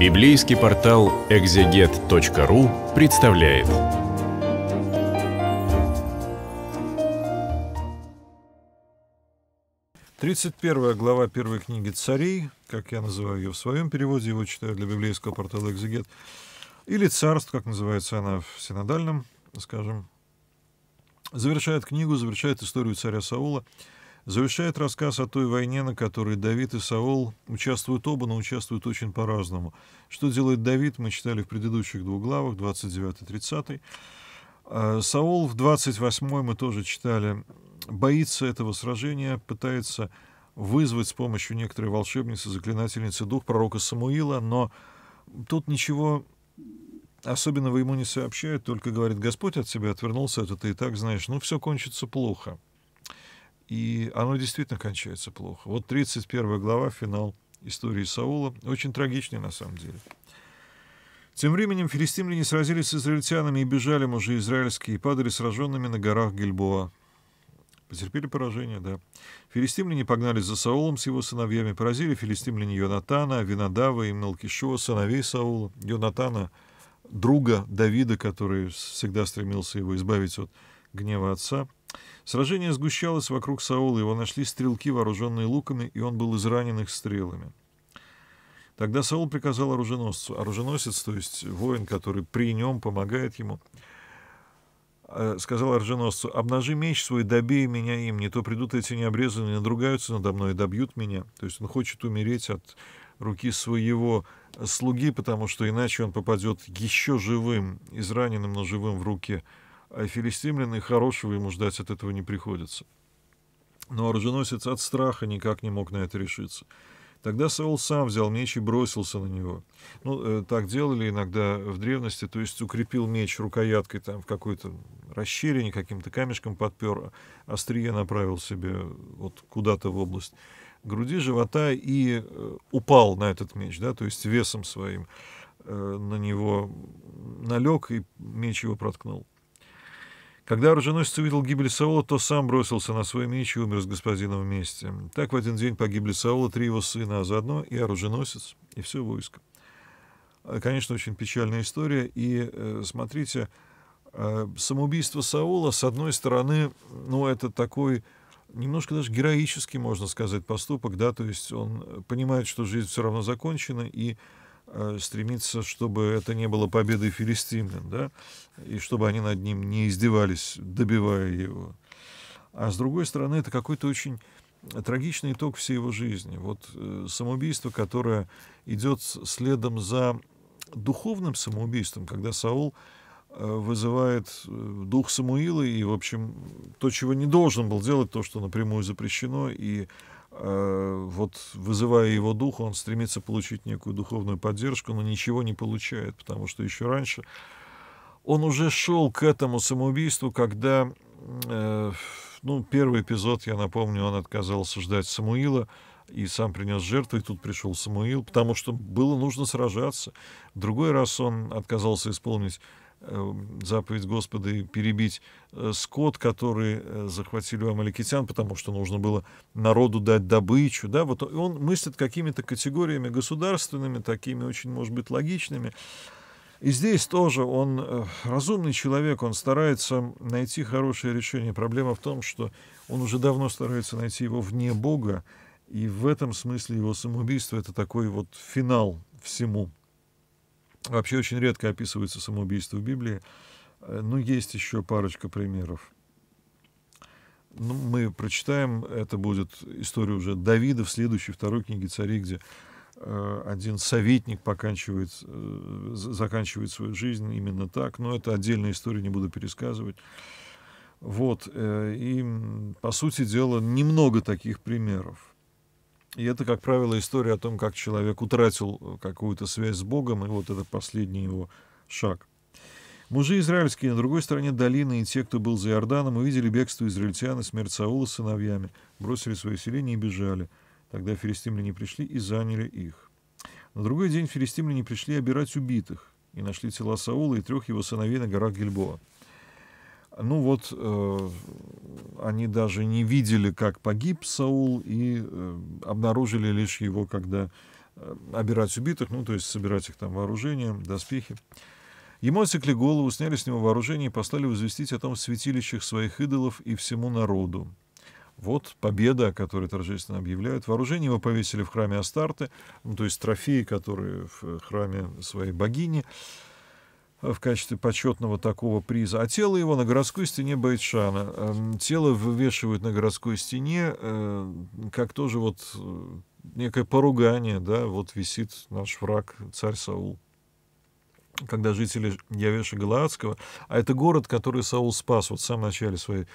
Библейский портал экзегет.ру представляет. Тридцать первая глава первой книги царей, как я называю ее в своем переводе, его читаю для библейского портала «Экзегет», или «Царств», как называется она в синодальном, скажем, завершает книгу, завершает историю царя Саула – Завершает рассказ о той войне, на которой Давид и Саул участвуют оба, но участвуют очень по-разному. Что делает Давид, мы читали в предыдущих двух главах, 29-30. и а, Саул в 28 мы тоже читали, боится этого сражения, пытается вызвать с помощью некоторой волшебницы, заклинательницы дух пророка Самуила, но тут ничего особенного ему не сообщают, только говорит, Господь от себя отвернулся, это а ты и так знаешь, ну все кончится плохо. И оно действительно кончается плохо. Вот 31 глава, финал истории Саула. Очень трагичный на самом деле. Тем временем филистимляне сразились с израильтянами и бежали мужи израильские, и падали сраженными на горах Гильбоа. Потерпели поражение, да. Филистимляне погнались за Саулом с его сыновьями, поразили филистимляне Йонатана, Винодава и Мелкишева, сыновей Саула, Йонатана, друга Давида, который всегда стремился его избавить от гнева отца, Сражение сгущалось вокруг Саула, его нашли стрелки, вооруженные луками, и он был изранен их стрелами. Тогда Саул приказал оруженосцу. Оруженосец, то есть воин, который при нем помогает ему, э, сказал оруженосцу, «Обнажи меч свой, добей меня им, не то придут эти необрезанные, надругаются надо мной и добьют меня». То есть он хочет умереть от руки своего слуги, потому что иначе он попадет еще живым, израненным, но живым в руки а филистимлян, и хорошего ему ждать от этого не приходится. Но оруженосец от страха никак не мог на это решиться. Тогда Саул сам взял меч и бросился на него. Ну, э, так делали иногда в древности, то есть укрепил меч рукояткой там в какой-то расщелине, каким-то камешком подпер, а острие направил себе вот куда-то в область груди, живота и э, упал на этот меч, да, то есть весом своим э, на него налег и меч его проткнул. Когда оруженосец увидел гибель Саула, то сам бросился на свой меч и умер с господином вместе. Так в один день погибли Саула, три его сына, а заодно и оруженосец, и все войско. Э, конечно, очень печальная история. И э, смотрите, э, самоубийство Саула, с одной стороны, ну, это такой немножко даже героический, можно сказать, поступок, да, то есть он понимает, что жизнь все равно закончена, и Э, стремиться, чтобы это не было победой филистимлян, да, и чтобы они над ним не издевались, добивая его. А с другой стороны, это какой-то очень трагичный итог всей его жизни. Вот э, самоубийство, которое идет следом за духовным самоубийством, когда Саул э, вызывает дух Самуила и, в общем, то, чего не должен был делать, то, что напрямую запрещено, и Э, вот вызывая его дух, он стремится получить некую духовную поддержку, но ничего не получает, потому что еще раньше он уже шел к этому самоубийству, когда, э, ну, первый эпизод, я напомню, он отказался ждать Самуила, и сам принес жертву, и тут пришел Самуил, потому что было нужно сражаться. В другой раз он отказался исполнить Э, заповедь Господа и перебить э, скот, который э, захватили у амаликитян, потому что нужно было народу дать добычу. Да? Вот он мыслит какими-то категориями государственными, такими очень, может быть, логичными. И здесь тоже он разумный человек, он старается найти хорошее решение. Проблема в том, что он уже давно старается найти его вне Бога, и в этом смысле его самоубийство — это такой вот финал всему. Вообще очень редко описываются самоубийства в Библии. Э, но ну, есть еще парочка примеров. Ну, мы прочитаем, это будет история уже Давида в следующей, второй книге царей, где э, один советник поканчивает, э, заканчивает свою жизнь именно так. Но это отдельная история, не буду пересказывать. Вот, и, по сути дела, немного таких примеров. И это, как правило, история о том, как человек утратил э, какую-то связь с Богом, и вот это последний его шаг. Мужи израильские на другой стороне долины и те, кто был за Иорданом, увидели бегство израильтян и смерть Саула с сыновьями, бросили свое селение и бежали. Тогда филистимляне пришли и заняли их. На другой день филистимляне пришли обирать убитых и нашли тела Саула и трех его сыновей на горах Гильбоа. Ну вот э, они даже не видели, как погиб Саул, и э, обнаружили лишь его, когда э, обирать убитых, ну то есть собирать их там вооружение, доспехи. Ему отсекли голову, сняли с него вооружение и послали возвестить о том святилищах своих идолов и всему народу. Вот победа, о которой торжественно объявляют. Вооружение его повесили в храме Астарты, ну, то есть трофеи, которые в э, храме своей богини. Э, в качестве почетного такого приза. А тело его на городской стене Байтшана. Эм, тело вывешивают на городской стене, э, как тоже вот э, некое поругание, да, вот висит наш враг, царь Саул. Когда жители Явеша Галаадского, а это город, который Саул спас вот в самом начале своей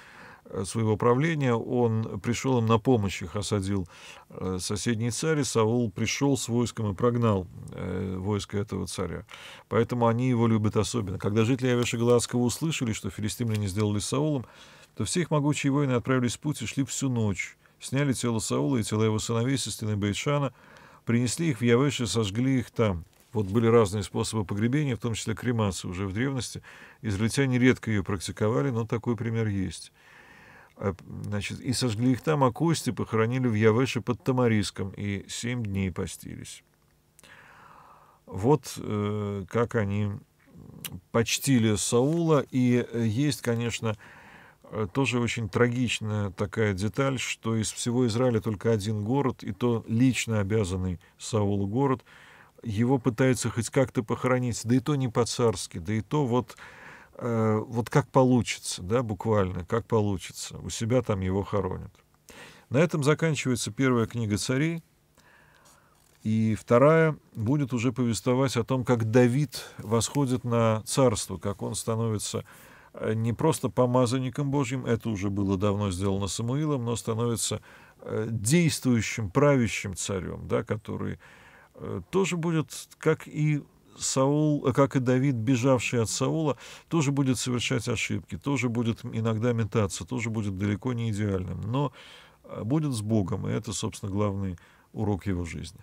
Э, своего правления, он пришел им на помощь, их осадил э, соседний царь, и Саул пришел с войском и прогнал э, войско этого царя. Поэтому они его любят особенно. Когда жители Авешегалаского услышали, что филистимляне сделали с Саулом, то все их могучие воины отправились в путь и шли всю ночь. Сняли тело Саула и тело его сыновей со стены Бейтшана, принесли их в Явеш и сожгли их там. Вот были разные способы погребения, в том числе кремация уже в древности. Израильтяне редко ее практиковали, но такой пример есть. Э, значит, и сожгли их там, а кости похоронили в Явеше под Тамариском, и семь дней постились. Вот э, как они почтили Саула, и э, есть, конечно, э, тоже очень трагичная такая деталь, что из всего Израиля только один город, и то лично обязанный Саулу город, его пытаются хоть как-то похоронить, да и то не по-царски, да и то вот Э, вот как получится, да, буквально, как получится. У себя там его хоронят. На этом заканчивается первая книга царей. И вторая будет уже повествовать о том, как Давид восходит на царство, как он становится э, не просто помазанником Божьим, это уже было давно сделано Самуилом, но становится э, действующим, правящим царем, да, который тоже будет, как и Саул, э, как и Давид, бежавший от Саула, тоже будет совершать ошибки, тоже будет иногда метаться, тоже будет далеко не идеальным, но э, будет с Богом, и это, собственно, главный урок его жизни.